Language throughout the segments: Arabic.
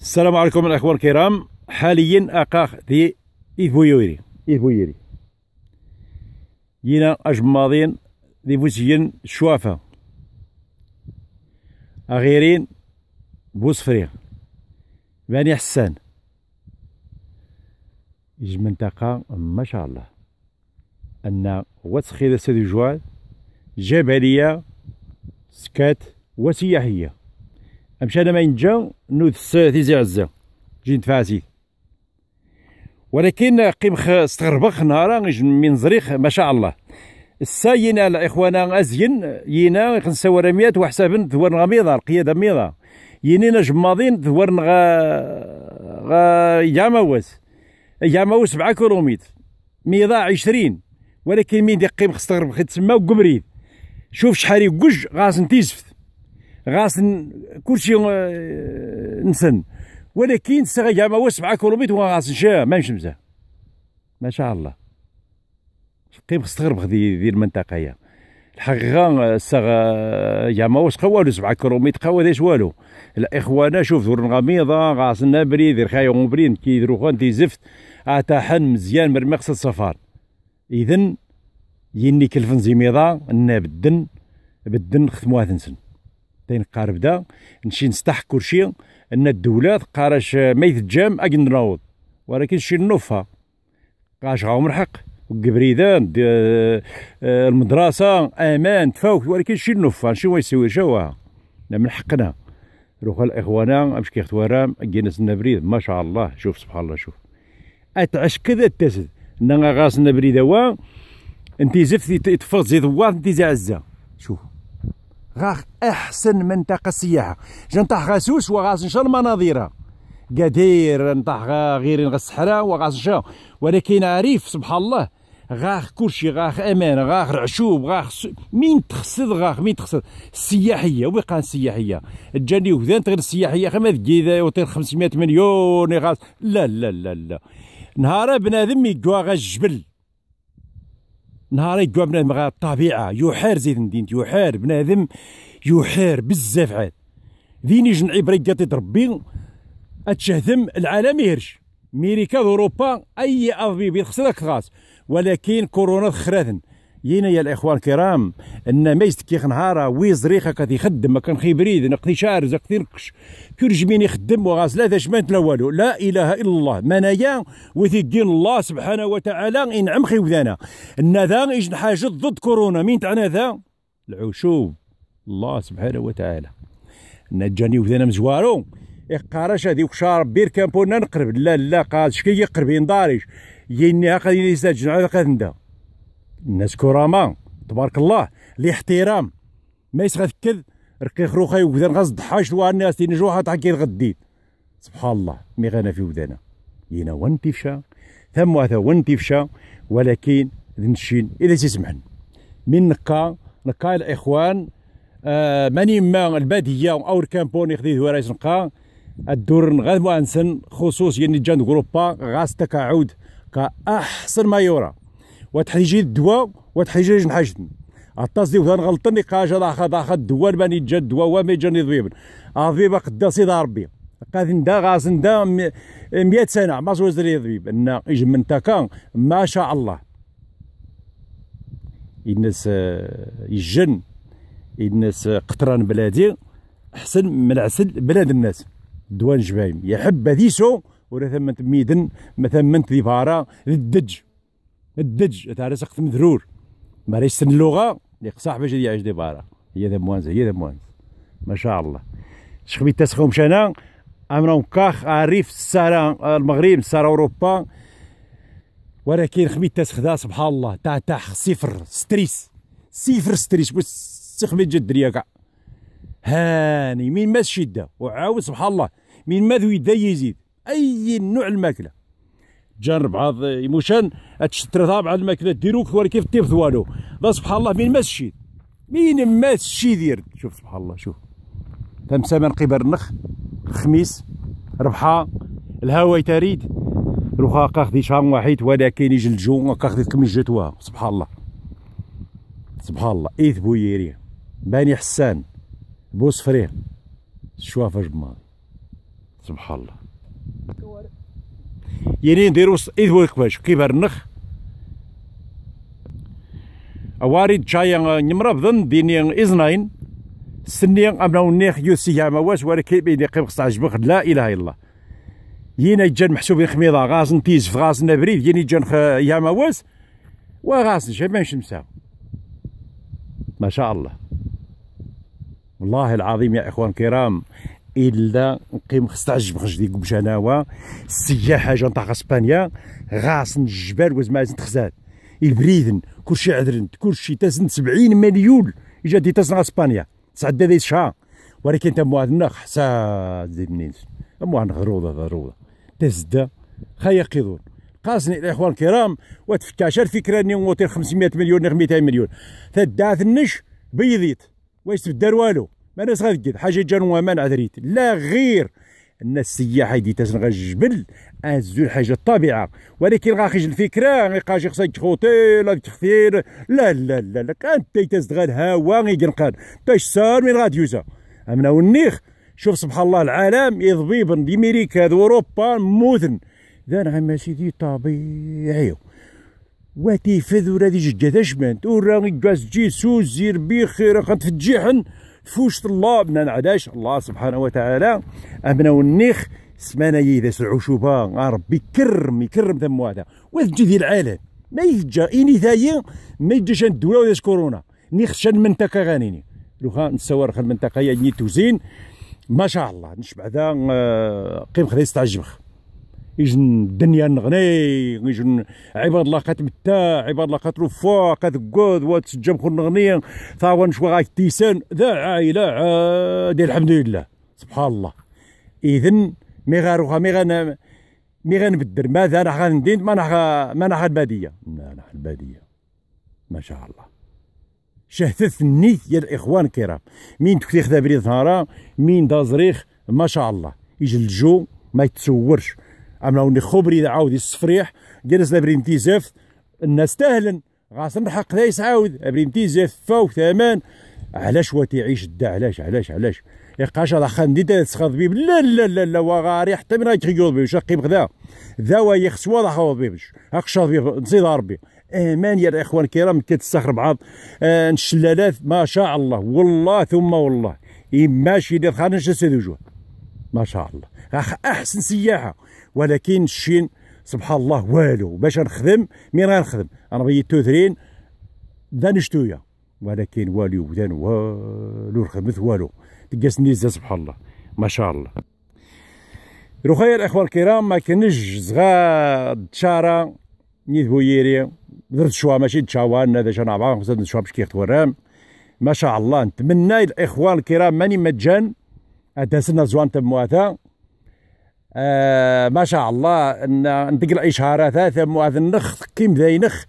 السلام عليكم الاخوان الكرام حاليا اقاخ دي ايفويوري ايفويوري جينا اجماضين دي فوسيين شوافه اغيرين بوسفري بني حسان يجي منطقه ما شاء الله ان وسخي سيدي جوال جبليه سكات وسياحيه امشى انا ما ينجو نوذ تيزي عزا جي نتفاسيت ولكن قيمخ استغربخ نهار من زريخ ما شاء الله السا ينا اخوانا ازين ينا خنساو رميات وحسابن ثوار غميضه القياده ميضه ينينا جماضين ثوار غا غا ياماوس ياماوس 7 كيلومتر ميضه 20 ولكن مين دي قيم استغربخ تسمى قبريد شوف شحال يقج غاز نتيزفت غاس كلشي آه، نسن ولكن الساعه كاع ما هو 7 كيلومتر غاس نشا ما مشمزه ما شاء الله قيم استغرب غدي دي المنطقه هي الحقيقه الساعه جامع ما سقا والو 7 كيلومتر قوا داش والو الاخوان شوف دور الغميضه غاس النابري دير خايون برين كيديرو خان دي زفت حن مزيان مرمي قصد صفار اذا يني كلفن زيميضه النا بدن بالدن ختموها تنسن تين قارب دا نشي نستحق كلشي ان الدولات قاراش ما يتجام اكن نوض ولكن شي نوفا قاش عمر حق وقبريدان آه، آه، المدرسه امان تفاوت ولكن شي نوفا شي ويسوي لا من حقنا روح الاخوانا كي ختوارام كينس النبريد ما شاء الله شوف سبحان الله شوف اتعش كذا التسد نغاس النبريد هو انت زفتي تفض زيت انت زعزه شوف غاخ احسن منطقه سياحه جا نطاح غاسوس وغاس الله مناظيرها قدير نطاح غير الصحراء وغاس الله ولكن عريف سبحان الله غاخ كلشي غاخ امان غاخ العشوب غاخ س... مين تخسر غاخ مين تخسر السياحيه وقع السياحيه جاني وذان غير السياحيه خما ذكي يطير 500 مليون غاس لا لا لا لا نهار بنادم يقوا غا الجبل نهار يقوى بنادم غير الطبيعه يحار زيد الدين يحار بنادم يحار بزاف عاد ذين يجن عبري قاطي تربي اتشهدم العالم يهرش ميريكا اوروبا اي اربي خسرك خاص ولكن كورونا خراثن يينا يا الاخوان الكرام ان ميست كيخ نهارا وي زريخه يخدم ما كان خيبريد نقدي شارز نقدي نكش كل جمين يخدم وغاز لا ثمان لا والو لا اله الا الله منايا وثقين الله سبحانه وتعالى انعم خي وذانا ان ذا اجن حاجه ضد كورونا مين تاعنا ذا العشوب الله سبحانه وتعالى ان جاني وذانا مزوارو قراش هذي وكشار بير كامبونا نقرب لا لا قاد شكي يقرب ينضاريش يني هاكا يسجل على قاد الناس كرامة تبارك الله الاحترام ما كذ رقي خروخي وكذا غاز ضحاش وها الناس تيني جوحة تحكي غديت سبحان الله مي غانا في ودانا ينا وان تفشا ثم واثا وان تفشا ولكن ذنشين إذا تسمحن من نقا نقا الإخوان آه ماني ما البادية أو الكامبون يخدي رايس نقا الدور غاد مؤنسن خصوصيا يعني جان جروبا غاز تكاعود كأحسن ما يورا وتحيجي الدواء وتحيجي نحاجتن التصدي وثان غلطني قاجة راه خد خد الدواء باني جا الدواء وما جاني ضيبن عظيمة قداسي دا ربي قاد ندا غاز ندا 100 سنة ما زوز ضريب ان يجمن تاكا ما شاء الله الناس آه، يجن الناس آه، قطران بلادي احسن من عسل بلاد الناس دوان جبايم يحب هذيسو ولا ثمنت ميدن ما ثمنت ذي فارا للدج الدج تاع رزق مذرور ما سن اللغه اللي قصاح باش يعيش دي بارا هي ذا موانز هي ذا موانز ما شاء الله شخبي تسخو انا امرهم كاخ عريف السارة المغرب السارة اوروبا ولكن خميت تسخدا سبحان الله تاع تاع صفر ستريس صفر ستريس بس سخميت جد دريا كاع هاني من ما شده وعاود سبحان الله من ما ذوي يزيد اي نوع الماكله تجرب عاد يموشان تشتري طابعا الماكله ديروك ولكن كيف تيب ثوالو سبحان الله مين ما الشيد مين ما الشيد يرد شوف سبحان الله شوف من قبر النخ خميس ربحه الهواء تريد روخا قاخدي شام واحد ولكن يجي الجو قاخدي كميس جتوها سبحان الله سبحان الله ايث بويري باني حسان بوصفريه شوافه جمال سبحان الله يعني نديرو إذ وكباش كيبهر نخ وارد جايا نمرة بظن ديني إزناين سني أبناو النيخ يوسي يا مواش ولكن بيدي قبقص عجبك لا إله إلا الله ينا جان محسوبين خميضة غاز تيز في غاز نبريد يني جان يا مواز وغاز جميع مسا ما شاء الله والله العظيم يا إخوان كرام الا نقيم خص تعجب خرج ديك بجناوه السياحه جا نتاع اسبانيا غاصن الجبال وزما تخزاد البريدن كلشي عذرن كلشي تازن 70 مليون اجا دي تزن اسبانيا تعدى ذي شهر ولكن تم هذا النخ حسا زيد منين اما غروضه ضروره تزدا خيا قيدون قاسني الاخوان الكرام وتفكاش الفكره اني موطير 500 مليون 200 مليون تدات النش بيضيت واش تبدل والو ما ناس غادي حاجه جانوا ما عذريت لا غير ان السياحه يدي تسن الجبل هزو الحاجة الطبيعه ولكن غا خرج الفكره غاخيج خصك تخوطي لا تخفير لا لا لا لا كان تيتز غا الهواء قنقان باش صار من غادي يوزا امنا والنيخ شوف سبحان الله العالم يضبيب دي ميريكا دي اوروبا موثن ذا ماشي نعم دي طبيعي واتي فذ ولا دي جدة شمنت وراني كاس جي سوز زير بيخير قد في فوشت الله بنا علاش الله سبحانه وتعالى أبنا والنيخ سمانا يداس العشوبه آه، ربي كرم يكرم ثم هذا وتجي ذي العالم ما يجا اني ثايا ما يجيش الدوله ولا كورونا نيخش المنطقه غانيني لو خا نتصور المنطقه هي يعني توزين ما شاء الله نشبع ذا آه، قيم خليس تعجبخ يجن الدنيا نغني يجن عباد الله كتمتع عباد الله كترفع كتقود وتسجم خو نغني نشوى غاي تيسان ذا عائلة عادي الحمد لله سبحان الله إذن مي غاروها مي غانا مي غانبدل ماذا راح غاندين ما راح ما راح البادية ما راح البادية ما شاء الله شهثث النيت يا الاخوان الكرام مين تكتيخ خدا بريد نهارا مين دازريخ ما شاء الله يجي الجو ما يتصورش لي خبري عاود يصفريح جلس لابريم تيزاف الناس تاهلا غاصن حق دايس عاود ابريم تيزاف فاو ثمان علاش هو تيعيش الدا علاش علاش علاش يقاش راه خان ديتا تسخض بيب لا لا لا لا وغاري حتى من يتخيوض بيب شقي بغدا ذاوا يخسوا راه خوض بيبش هاك بيب نزيد ربي امان يا الاخوان الكرام كتستخر بعض آه الشلالات ما شاء الله والله ثم والله ماشي اللي خانش وجوه ما شاء الله احسن سياحه ولكن الشين سبحان الله والو باش نخدم مين غنخدم انا بيتو ثرين دان شتويه ولكن والو بدان والو الخدمت والو تقاس نيزا سبحان الله ما شاء الله روخيا الاخوان الكرام ما كنش زغا تشارا نيت بويري درت شوا ماشي تشاوا انا ذا شنا عبا خمسة باش كيخت ورام ما شاء الله نتمنى الاخوان الكرام ماني مجان اداسنا زوان تمواتا آه، ما شاء الله ان ندقر اشاره ثلاثه هذا النخ كيم ذا ينخ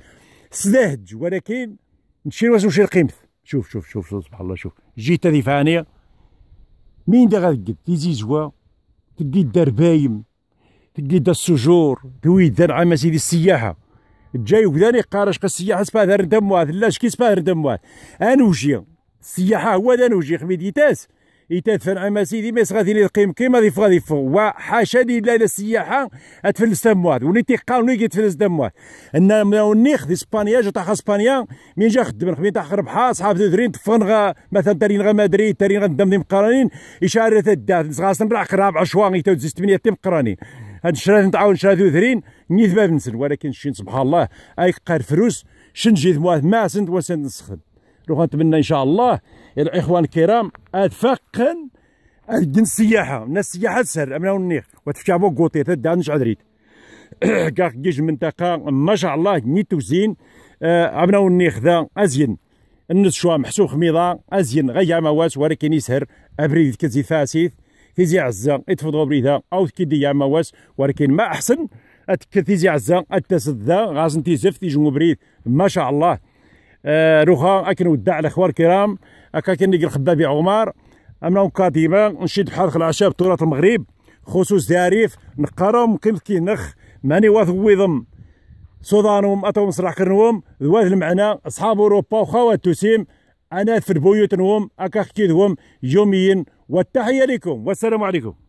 سذهج ولكن نشير واش نشير قيمته شوف شوف شوف شوف سبحان الله شوف جيت هذه فانيه مين دا غادي تيزي جوا تدي الدار بايم تدي دا السجور دوي دا عام سيدي السياحه جاي وداني قارش السياحه سبا دار دموات لاش كي سبا دار دموات انوجي السياحه هو دا نوجي خميديتاس يتدفن عما سيدي ميس غادي يقيم كيما ضيف غادي يفو وحاشا لي لا السياحه تفلس دموات وني تيقا وني تفلس دموات ان نيخ دي اسبانيا جا تاع اسبانيا مين جا خدم خمين تاع ربحا صحاب ذرين تفن غا مثلا تارين غا مدريد تارين غندم ديم قرانين يشاري تدات نسغاس نبلع قراب عشواني تا زيست ثمانيه تيم قرانين هاد الشرات نتعاون شرات ذرين نيث باب نسل ولكن شين سبحان الله اي قار فروس شنجي دموات ما سنت وسنت نسخن روح نتمنى ان شاء الله الاخوان الكرام اتفقا الجن السياحه الناس السياحه تسهر امنا والنيخ وتفشابو كوطي نش عدريت كاك جيج منطقه ما شاء الله نيتو زين امنا آه، والنيخ ذا ازين النس شوا محسو خميضه ازين غيا مواس ولكن يسهر ابريد كزي فاسيث تيزي عزة يتفضوا بريدا او تكيدي يا مواس ولكن ما احسن تيزي عزة التسد ذا غازن تيزف تيجمو بريد ما شاء الله آه روخا اكن ودع الاخوان الكرام هكا كنلقى الخبابي عمر امنا مكاتبه نشد بحال العشاء بتراث المغرب خصوص تعريف نقرا ممكن نخ ماني واث ويضم سودانهم اتو مسرح كرنوم دواد المعنى اصحاب اوروبا وخوات تسيم انا في البيوت نوم اكاخ يوميا والتحيه لكم والسلام عليكم